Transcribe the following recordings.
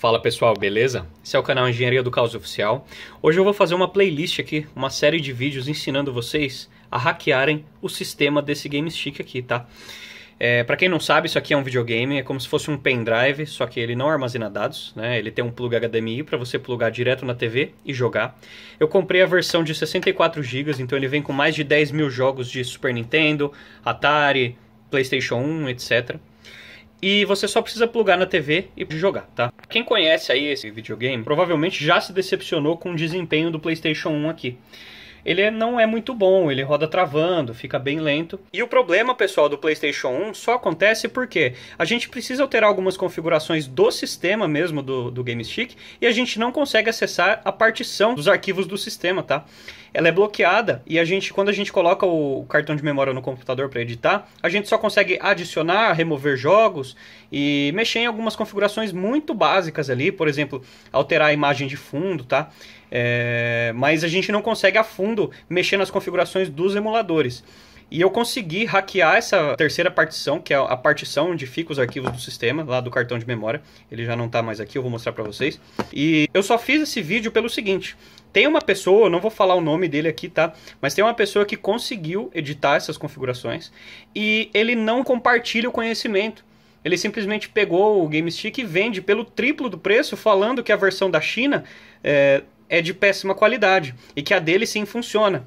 Fala pessoal, beleza? Esse é o canal Engenharia do Caos Oficial. Hoje eu vou fazer uma playlist aqui, uma série de vídeos ensinando vocês a hackearem o sistema desse Game Stick aqui, tá? É, para quem não sabe, isso aqui é um videogame, é como se fosse um pendrive, só que ele não armazena dados, né? Ele tem um plug HDMI para você plugar direto na TV e jogar. Eu comprei a versão de 64 GB, então ele vem com mais de 10 mil jogos de Super Nintendo, Atari, PlayStation 1, etc e você só precisa plugar na TV e jogar, tá? Quem conhece aí esse videogame provavelmente já se decepcionou com o desempenho do PlayStation 1 aqui ele é, não é muito bom, ele roda travando, fica bem lento. E o problema, pessoal, do PlayStation 1 só acontece porque a gente precisa alterar algumas configurações do sistema mesmo do, do e a gente não consegue acessar a partição dos arquivos do sistema, tá? Ela é bloqueada e a gente, quando a gente coloca o cartão de memória no computador para editar, a gente só consegue adicionar, remover jogos e mexer em algumas configurações muito básicas ali, por exemplo, alterar a imagem de fundo, tá? É, mas a gente não consegue a fundo mexer nas configurações dos emuladores. E eu consegui hackear essa terceira partição, que é a partição onde fica os arquivos do sistema, lá do cartão de memória. Ele já não está mais aqui, eu vou mostrar para vocês. E eu só fiz esse vídeo pelo seguinte: tem uma pessoa, eu não vou falar o nome dele aqui, tá? Mas tem uma pessoa que conseguiu editar essas configurações e ele não compartilha o conhecimento. Ele simplesmente pegou o GameStick, e vende pelo triplo do preço, falando que a versão da China é, é de péssima qualidade e que a dele sim funciona,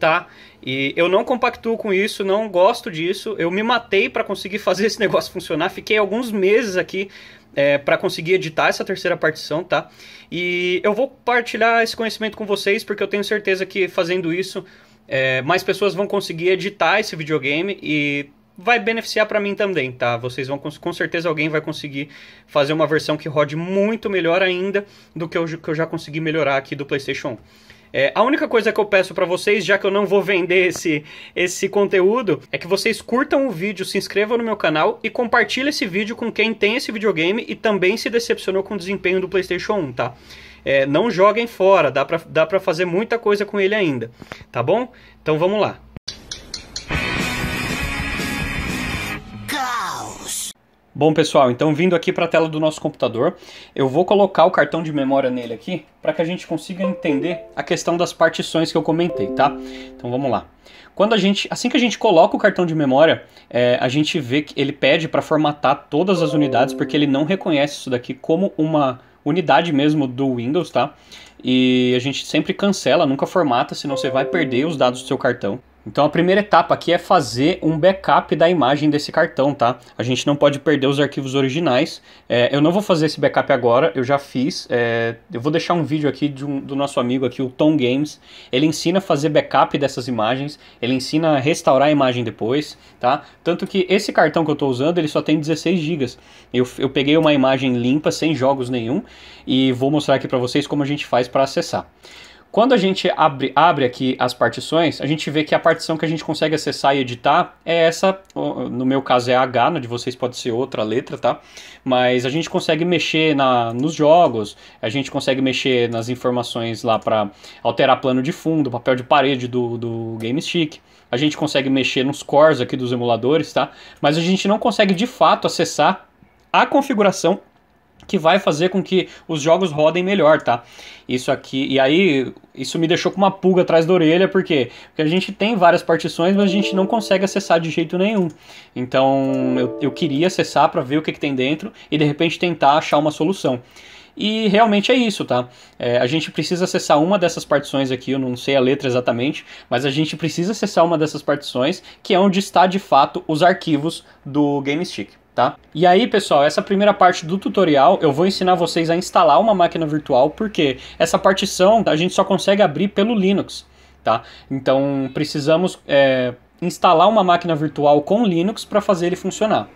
tá? E eu não compactuo com isso, não gosto disso. Eu me matei para conseguir fazer esse negócio funcionar. Fiquei alguns meses aqui é, para conseguir editar essa terceira partição, tá? E eu vou partilhar esse conhecimento com vocês porque eu tenho certeza que fazendo isso é, mais pessoas vão conseguir editar esse videogame e vai beneficiar para mim também, tá? Vocês vão com certeza alguém vai conseguir fazer uma versão que rode muito melhor ainda do que eu, que eu já consegui melhorar aqui do PlayStation 1. É, a única coisa que eu peço para vocês, já que eu não vou vender esse, esse conteúdo, é que vocês curtam o vídeo, se inscrevam no meu canal e compartilhem esse vídeo com quem tem esse videogame e também se decepcionou com o desempenho do PlayStation 1, tá? É, não joguem fora, dá pra, dá pra fazer muita coisa com ele ainda, tá bom? Então vamos lá. Bom, pessoal, então vindo aqui para a tela do nosso computador, eu vou colocar o cartão de memória nele aqui para que a gente consiga entender a questão das partições que eu comentei, tá? Então vamos lá. Quando a gente, assim que a gente coloca o cartão de memória, é, a gente vê que ele pede para formatar todas as unidades porque ele não reconhece isso daqui como uma unidade mesmo do Windows, tá? E a gente sempre cancela, nunca formata, senão você vai perder os dados do seu cartão. Então a primeira etapa aqui é fazer um backup da imagem desse cartão, tá? A gente não pode perder os arquivos originais. É, eu não vou fazer esse backup agora, eu já fiz. É, eu vou deixar um vídeo aqui um, do nosso amigo aqui, o Tom Games. Ele ensina a fazer backup dessas imagens, ele ensina a restaurar a imagem depois, tá? Tanto que esse cartão que eu estou usando, ele só tem 16 GB. Eu, eu peguei uma imagem limpa, sem jogos nenhum, e vou mostrar aqui para vocês como a gente faz para acessar. Quando a gente abre, abre aqui as partições, a gente vê que a partição que a gente consegue acessar e editar é essa, no meu caso é H, no de vocês pode ser outra letra, tá? Mas a gente consegue mexer na, nos jogos, a gente consegue mexer nas informações lá para alterar plano de fundo, papel de parede do, do Game Stick. A gente consegue mexer nos cores aqui dos emuladores, tá? Mas a gente não consegue de fato acessar a configuração que vai fazer com que os jogos rodem melhor, tá? Isso aqui, e aí isso me deixou com uma pulga atrás da orelha, por quê? Porque a gente tem várias partições, mas a gente não consegue acessar de jeito nenhum. Então eu, eu queria acessar para ver o que, que tem dentro e de repente tentar achar uma solução. E realmente é isso, tá? É, a gente precisa acessar uma dessas partições aqui, eu não sei a letra exatamente, mas a gente precisa acessar uma dessas partições, que é onde está de fato os arquivos do GameStick tá? E aí, pessoal, essa primeira parte do tutorial eu vou ensinar vocês a instalar uma máquina virtual, porque essa partição a gente só consegue abrir pelo Linux, tá? Então precisamos é, instalar uma máquina virtual com Linux para fazer ele funcionar,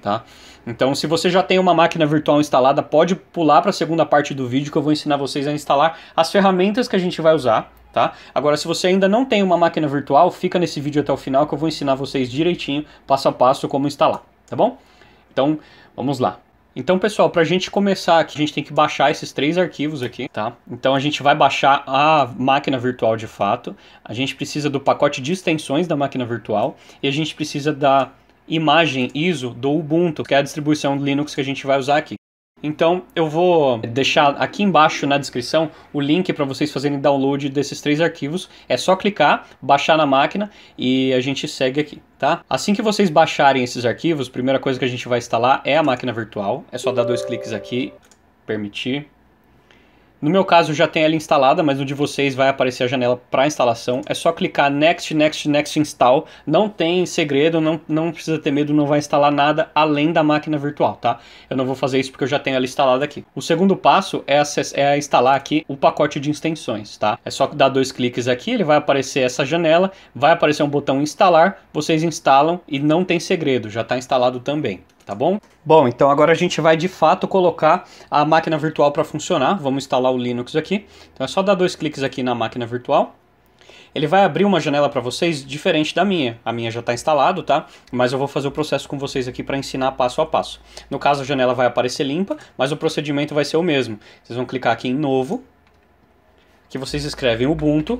tá? Então, se você já tem uma máquina virtual instalada, pode pular para a segunda parte do vídeo que eu vou ensinar vocês a instalar as ferramentas que a gente vai usar, tá? Agora, se você ainda não tem uma máquina virtual, fica nesse vídeo até o final que eu vou ensinar vocês direitinho, passo a passo, como instalar, tá bom? Então, vamos lá. Então, pessoal, para a gente começar aqui, a gente tem que baixar esses três arquivos aqui, tá? Então, a gente vai baixar a máquina virtual de fato, a gente precisa do pacote de extensões da máquina virtual e a gente precisa da imagem ISO do Ubuntu, que é a distribuição Linux que a gente vai usar aqui. Então eu vou deixar aqui embaixo na descrição o link para vocês fazerem download desses três arquivos. É só clicar, baixar na máquina e a gente segue aqui, tá? Assim que vocês baixarem esses arquivos, a primeira coisa que a gente vai instalar é a máquina virtual. É só dar dois cliques aqui, permitir, no meu caso já tem ela instalada, mas no de vocês vai aparecer a janela para instalação. É só clicar Next, Next, Next Install. Não tem segredo, não, não precisa ter medo, não vai instalar nada além da máquina virtual, tá? Eu não vou fazer isso porque eu já tenho ela instalada aqui. O segundo passo é, é instalar aqui o pacote de extensões, tá? É só dar dois cliques aqui, ele vai aparecer essa janela, vai aparecer um botão instalar, vocês instalam e não tem segredo, já está instalado também tá bom? Bom, então agora a gente vai de fato colocar a máquina virtual para funcionar. Vamos instalar o Linux aqui. Então é só dar dois cliques aqui na máquina virtual. Ele vai abrir uma janela para vocês diferente da minha. A minha já está instalado, tá? Mas eu vou fazer o processo com vocês aqui para ensinar passo a passo. No caso, a janela vai aparecer limpa, mas o procedimento vai ser o mesmo. Vocês vão clicar aqui em Novo, que vocês escrevem Ubuntu.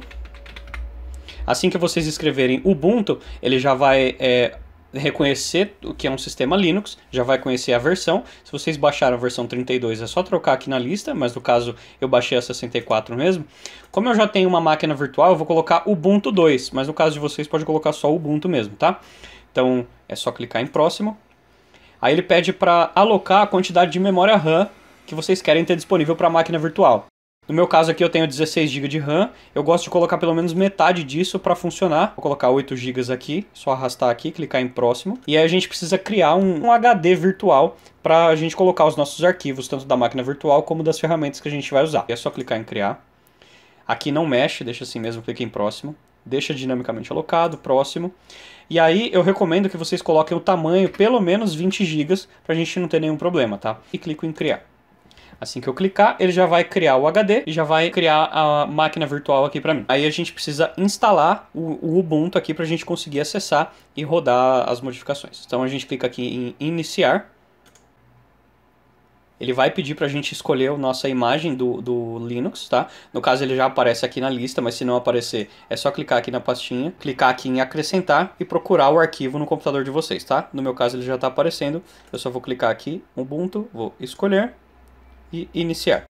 Assim que vocês escreverem Ubuntu, ele já vai é, reconhecer o que é um sistema Linux, já vai conhecer a versão. Se vocês baixaram a versão 32, é só trocar aqui na lista, mas no caso eu baixei a 64 mesmo. Como eu já tenho uma máquina virtual, eu vou colocar Ubuntu 2, mas no caso de vocês pode colocar só Ubuntu mesmo, tá? Então é só clicar em próximo. Aí ele pede para alocar a quantidade de memória RAM que vocês querem ter disponível para a máquina virtual. No meu caso aqui eu tenho 16 GB de RAM, eu gosto de colocar pelo menos metade disso para funcionar. Vou colocar 8 GB aqui, só arrastar aqui, clicar em próximo. E aí a gente precisa criar um, um HD virtual para a gente colocar os nossos arquivos, tanto da máquina virtual como das ferramentas que a gente vai usar. E é só clicar em criar. Aqui não mexe, deixa assim mesmo, clique em próximo. Deixa dinamicamente alocado, próximo. E aí eu recomendo que vocês coloquem o tamanho pelo menos 20 GB para a gente não ter nenhum problema, tá? E clico em criar. Assim que eu clicar, ele já vai criar o HD e já vai criar a máquina virtual aqui para mim. Aí a gente precisa instalar o, o Ubuntu aqui para a gente conseguir acessar e rodar as modificações. Então a gente clica aqui em iniciar. Ele vai pedir para a gente escolher a nossa imagem do, do Linux, tá? No caso, ele já aparece aqui na lista, mas se não aparecer, é só clicar aqui na pastinha, clicar aqui em acrescentar e procurar o arquivo no computador de vocês, tá? No meu caso, ele já está aparecendo. Eu só vou clicar aqui, Ubuntu, vou escolher e iniciar.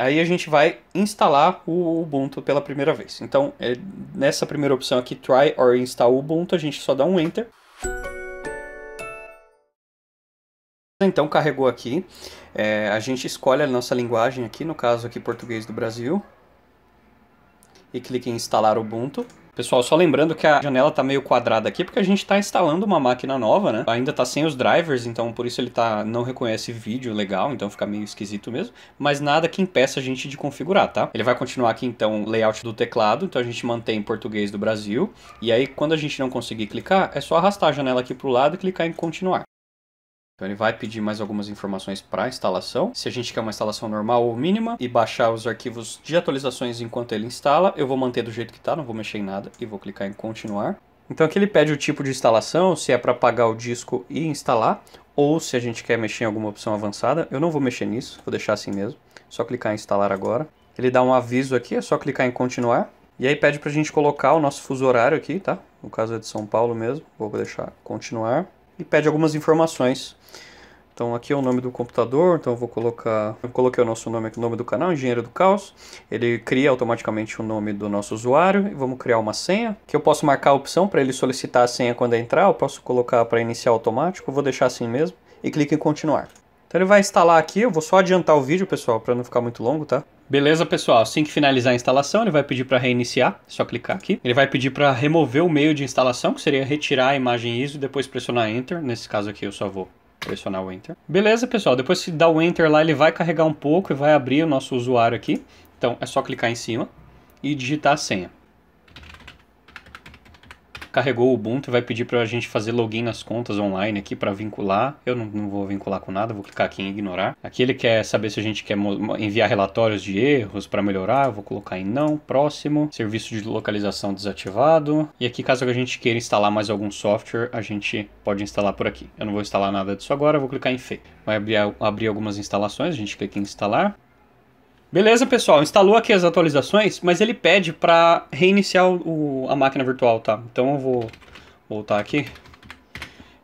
Aí a gente vai instalar o Ubuntu pela primeira vez. Então, é nessa primeira opção aqui, Try or Install Ubuntu, a gente só dá um Enter. Então carregou aqui, é, a gente escolhe a nossa linguagem aqui, no caso aqui português do Brasil, e clique em instalar Ubuntu. Pessoal, só lembrando que a janela tá meio quadrada aqui porque a gente tá instalando uma máquina nova, né? Ainda tá sem os drivers, então por isso ele tá não reconhece vídeo legal, então fica meio esquisito mesmo, mas nada que impeça a gente de configurar, tá? Ele vai continuar aqui então o layout do teclado, então a gente mantém em português do Brasil, e aí quando a gente não conseguir clicar, é só arrastar a janela aqui pro lado e clicar em continuar. Então ele vai pedir mais algumas informações para a instalação. Se a gente quer uma instalação normal ou mínima e baixar os arquivos de atualizações enquanto ele instala, eu vou manter do jeito que está, não vou mexer em nada e vou clicar em continuar. Então aqui ele pede o tipo de instalação, se é para apagar o disco e instalar, ou se a gente quer mexer em alguma opção avançada. Eu não vou mexer nisso, vou deixar assim mesmo. Só clicar em instalar agora. Ele dá um aviso aqui, é só clicar em continuar. E aí pede para a gente colocar o nosso fuso horário aqui, tá? No caso é de São Paulo mesmo, vou deixar continuar e pede algumas informações. Então aqui é o nome do computador, então eu vou colocar, eu coloquei o nosso nome aqui, o nome do canal, Engenheiro do Caos. Ele cria automaticamente o nome do nosso usuário e vamos criar uma senha, que eu posso marcar a opção para ele solicitar a senha quando entrar, eu posso colocar para iniciar automático, eu vou deixar assim mesmo e clique em continuar. Então ele vai instalar aqui, eu vou só adiantar o vídeo, pessoal, para não ficar muito longo, tá? Beleza, pessoal. Assim que finalizar a instalação, ele vai pedir para reiniciar, é só clicar aqui. Ele vai pedir para remover o meio de instalação, que seria retirar a imagem ISO e depois pressionar Enter. Nesse caso aqui eu só vou pressionar o Enter. Beleza, pessoal. Depois que dá o Enter lá, ele vai carregar um pouco e vai abrir o nosso usuário aqui. Então é só clicar em cima e digitar a senha carregou o Ubuntu e vai pedir para a gente fazer login nas contas online aqui para vincular. Eu não, não, vou vincular com nada, vou clicar aqui em ignorar. Aqui ele quer saber se a gente quer enviar relatórios de erros para melhorar, vou colocar em não, próximo, serviço de localização desativado. E aqui caso a gente queira instalar mais algum software, a gente pode instalar por aqui. Eu não vou instalar nada disso agora, vou clicar em feito. Vai abrir, abrir algumas instalações, a gente clica em instalar. Beleza, pessoal. Instalou aqui as atualizações, mas ele pede para reiniciar o, a máquina virtual, tá? Então eu vou voltar aqui,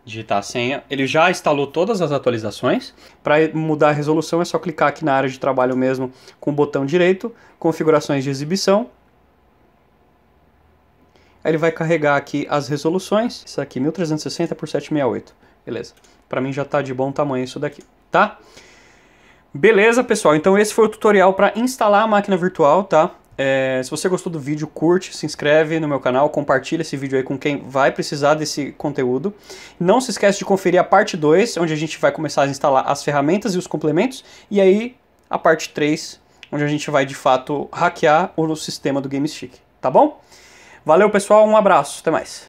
digitar a senha. Ele já instalou todas as atualizações. Para mudar a resolução é só clicar aqui na área de trabalho mesmo com o botão direito, configurações de exibição, Aí ele vai carregar aqui as resoluções. Isso aqui, 1360 por 768. Beleza. Para mim já está de bom tamanho isso daqui, tá? Beleza, pessoal? Então esse foi o tutorial para instalar a máquina virtual, tá? É, se você gostou do vídeo, curte, se inscreve no meu canal, compartilha esse vídeo aí com quem vai precisar desse conteúdo. Não se esquece de conferir a parte 2, onde a gente vai começar a instalar as ferramentas e os complementos, e aí a parte 3, onde a gente vai de fato hackear o sistema do GameStick, tá bom? Valeu pessoal, um abraço, até mais!